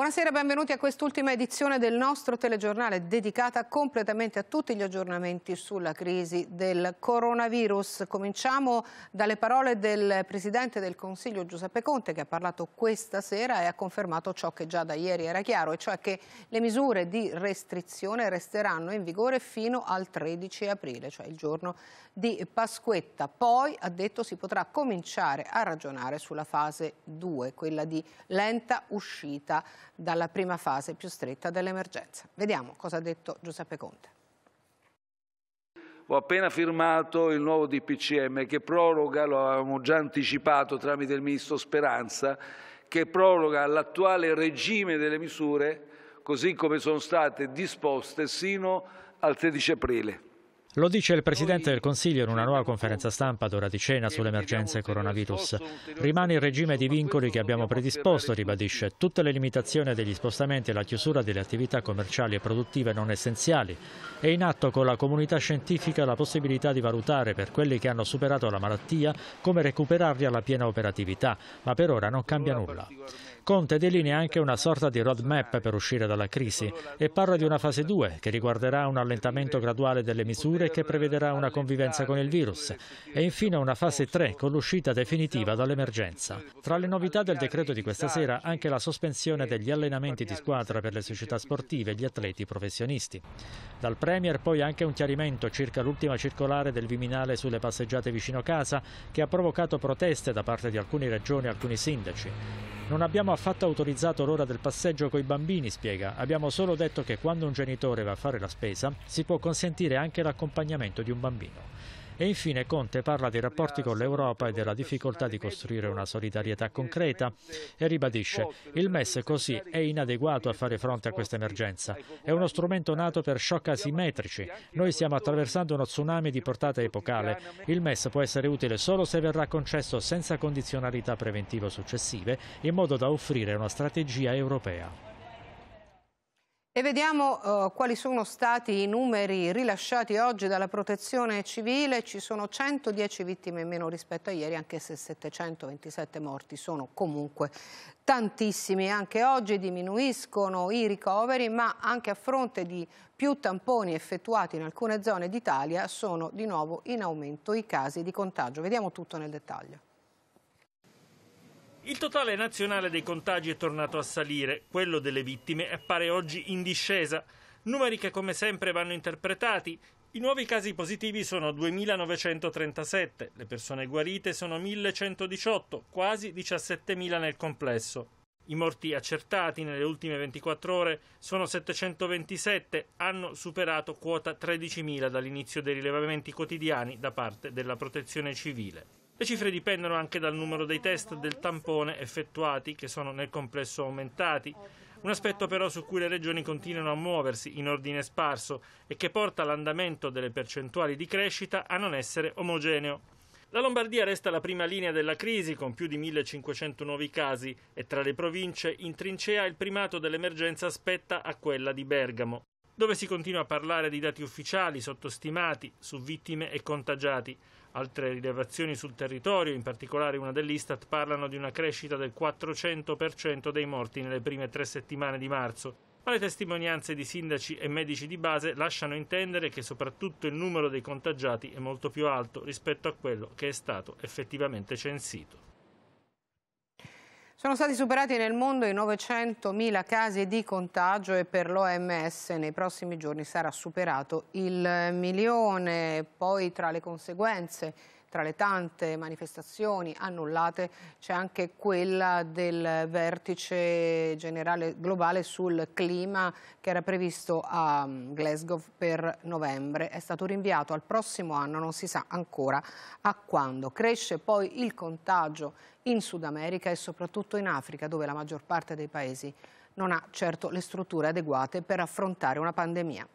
Buonasera e benvenuti a quest'ultima edizione del nostro telegiornale dedicata completamente a tutti gli aggiornamenti sulla crisi del coronavirus. Cominciamo dalle parole del Presidente del Consiglio Giuseppe Conte che ha parlato questa sera e ha confermato ciò che già da ieri era chiaro, e cioè che le misure di restrizione resteranno in vigore fino al 13 aprile, cioè il giorno di Pasquetta. Poi, ha detto, si potrà cominciare a ragionare sulla fase 2, quella di lenta uscita dalla prima fase più stretta dell'emergenza. Vediamo cosa ha detto Giuseppe Conte. Ho appena firmato il nuovo DPCM che proroga, lo avevamo già anticipato tramite il Ministro Speranza, che proroga l'attuale regime delle misure così come sono state disposte sino al 13 aprile. Lo dice il Presidente del Consiglio in una nuova conferenza stampa ad ora di cena sull'emergenza coronavirus. Rimane il regime di vincoli che abbiamo predisposto, ribadisce, tutte le limitazioni degli spostamenti e la chiusura delle attività commerciali e produttive non essenziali. È in atto con la comunità scientifica la possibilità di valutare per quelli che hanno superato la malattia come recuperarli alla piena operatività, ma per ora non cambia nulla. Conte delinea anche una sorta di roadmap per uscire dalla crisi e parla di una fase 2 che riguarderà un allentamento graduale delle misure che prevederà una convivenza con il virus e infine una fase 3 con l'uscita definitiva dall'emergenza. Tra le novità del decreto di questa sera anche la sospensione degli allenamenti di squadra per le società sportive e gli atleti professionisti. Dal Premier poi anche un chiarimento circa l'ultima circolare del Viminale sulle passeggiate vicino casa che ha provocato proteste da parte di alcune regioni e alcuni sindaci. Non abbiamo affatto autorizzato l'ora del passeggio coi bambini, spiega. Abbiamo solo detto che quando un genitore va a fare la spesa si può consentire anche l'accompagnamento di un bambino. E infine Conte parla dei rapporti con l'Europa e della difficoltà di costruire una solidarietà concreta e ribadisce il MES così è inadeguato a fare fronte a questa emergenza. È uno strumento nato per shock asimmetrici. Noi stiamo attraversando uno tsunami di portata epocale. Il MES può essere utile solo se verrà concesso senza condizionalità preventiva successive in modo da offrire una strategia europea. E vediamo uh, quali sono stati i numeri rilasciati oggi dalla protezione civile. Ci sono 110 vittime in meno rispetto a ieri, anche se 727 morti sono comunque tantissimi. Anche oggi diminuiscono i ricoveri, ma anche a fronte di più tamponi effettuati in alcune zone d'Italia sono di nuovo in aumento i casi di contagio. Vediamo tutto nel dettaglio. Il totale nazionale dei contagi è tornato a salire, quello delle vittime appare oggi in discesa. Numeri che come sempre vanno interpretati. I nuovi casi positivi sono 2.937, le persone guarite sono 1.118, quasi 17.000 nel complesso. I morti accertati nelle ultime 24 ore sono 727, hanno superato quota 13.000 dall'inizio dei rilevamenti quotidiani da parte della protezione civile. Le cifre dipendono anche dal numero dei test del tampone effettuati, che sono nel complesso aumentati. Un aspetto però su cui le regioni continuano a muoversi in ordine sparso e che porta l'andamento delle percentuali di crescita a non essere omogeneo. La Lombardia resta la prima linea della crisi con più di 1500 nuovi casi e tra le province in trincea il primato dell'emergenza spetta a quella di Bergamo dove si continua a parlare di dati ufficiali sottostimati su vittime e contagiati. Altre rilevazioni sul territorio, in particolare una dell'Istat, parlano di una crescita del 400% dei morti nelle prime tre settimane di marzo. Ma le testimonianze di sindaci e medici di base lasciano intendere che soprattutto il numero dei contagiati è molto più alto rispetto a quello che è stato effettivamente censito. Sono stati superati nel mondo i 900.000 casi di contagio e per l'OMS nei prossimi giorni sarà superato il milione. Poi tra le conseguenze tra le tante manifestazioni annullate c'è anche quella del vertice generale globale sul clima che era previsto a mm, Glasgow per novembre. È stato rinviato al prossimo anno, non si sa ancora a quando. Cresce poi il contagio in Sud America e soprattutto in Africa dove la maggior parte dei paesi non ha certo le strutture adeguate per affrontare una pandemia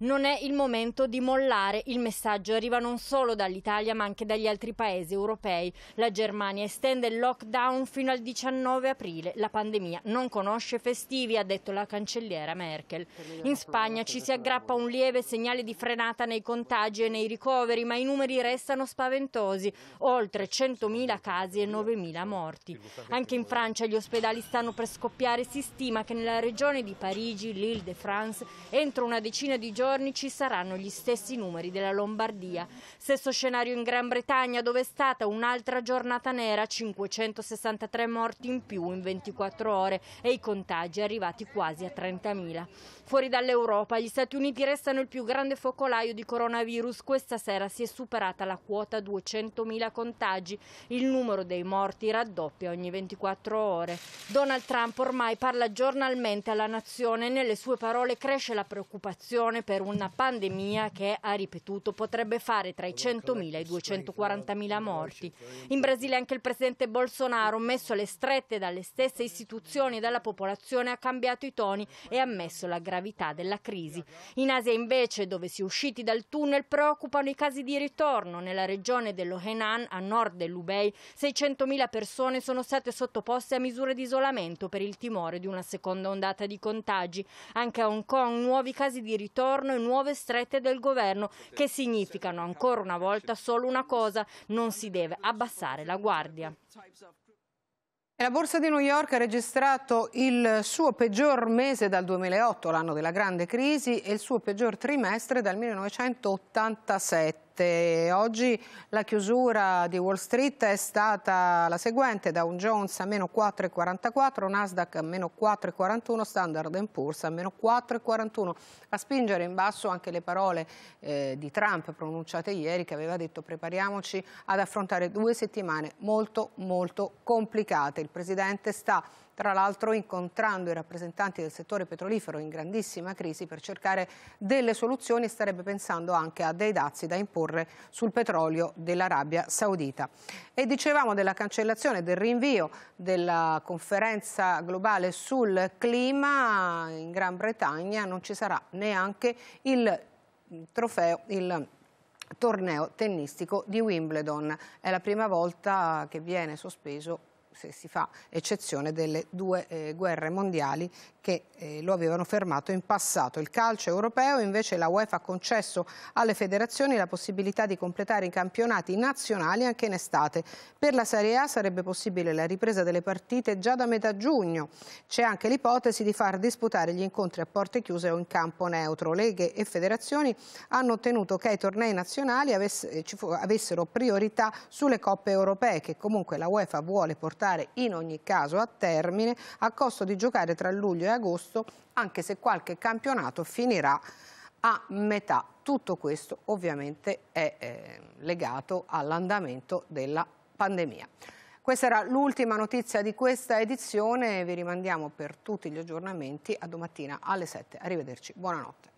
non è il momento di mollare il messaggio. Arriva non solo dall'Italia ma anche dagli altri paesi europei. La Germania estende il lockdown fino al 19 aprile. La pandemia non conosce festivi, ha detto la cancelliera Merkel. In Spagna ci si aggrappa un lieve segnale di frenata nei contagi e nei ricoveri, ma i numeri restano spaventosi. Oltre 100.000 casi e 9.000 morti. Anche in Francia gli ospedali stanno per scoppiare. Si stima che nella regione di Parigi, l'Île de France, entro una decina di giorni giorni ci saranno gli stessi numeri della Lombardia. Stesso scenario in Gran Bretagna dove è stata un'altra giornata nera, 563 morti in più in 24 ore e i contagi arrivati quasi a 30.000. Fuori dall'Europa gli Stati Uniti restano il più grande focolaio di coronavirus. Questa sera si è superata la quota 200.000 contagi. Il numero dei morti raddoppia ogni 24 ore. Donald Trump ormai parla giornalmente alla nazione e nelle sue parole cresce la preoccupazione per per una pandemia che, ha ripetuto, potrebbe fare tra i 100.000 e i 240.000 morti. In Brasile anche il presidente Bolsonaro, messo alle strette dalle stesse istituzioni e dalla popolazione, ha cambiato i toni e ha ammesso la gravità della crisi. In Asia invece, dove si è usciti dal tunnel, preoccupano i casi di ritorno. Nella regione dello Henan, a nord dell'Ubei, 600.000 persone sono state sottoposte a misure di isolamento per il timore di una seconda ondata di contagi. Anche a Hong Kong nuovi casi di ritorno governo e nuove strette del governo che significano ancora una volta solo una cosa, non si deve abbassare la guardia. La borsa di New York ha registrato il suo peggior mese dal 2008, l'anno della grande crisi, e il suo peggior trimestre dal 1987. 7. Oggi la chiusura di Wall Street è stata la seguente, Dow Jones a meno 4,44, Nasdaq a meno 4,41, Standard Poor's a meno 4,41. A spingere in basso anche le parole eh, di Trump pronunciate ieri che aveva detto prepariamoci ad affrontare due settimane molto molto complicate. Il Presidente sta tra l'altro incontrando i rappresentanti del settore petrolifero in grandissima crisi per cercare delle soluzioni e starebbe pensando anche a dei dazi da imporre sul petrolio dell'Arabia Saudita. E dicevamo della cancellazione, del rinvio della conferenza globale sul clima in Gran Bretagna non ci sarà neanche il trofeo, il torneo tennistico di Wimbledon. È la prima volta che viene sospeso se si fa eccezione delle due eh, guerre mondiali che eh, lo avevano fermato in passato. Il calcio europeo invece la UEFA ha concesso alle federazioni la possibilità di completare i campionati nazionali anche in estate. Per la Serie A sarebbe possibile la ripresa delle partite già da metà giugno. C'è anche l'ipotesi di far disputare gli incontri a porte chiuse o in campo neutro. Leghe e federazioni hanno ottenuto che ai tornei nazionali avess eh, avessero priorità sulle coppe europee che comunque la UEFA vuole portare portare in ogni caso a termine a costo di giocare tra luglio e agosto anche se qualche campionato finirà a metà. Tutto questo ovviamente è eh, legato all'andamento della pandemia. Questa era l'ultima notizia di questa edizione, vi rimandiamo per tutti gli aggiornamenti a domattina alle 7. Arrivederci, buonanotte.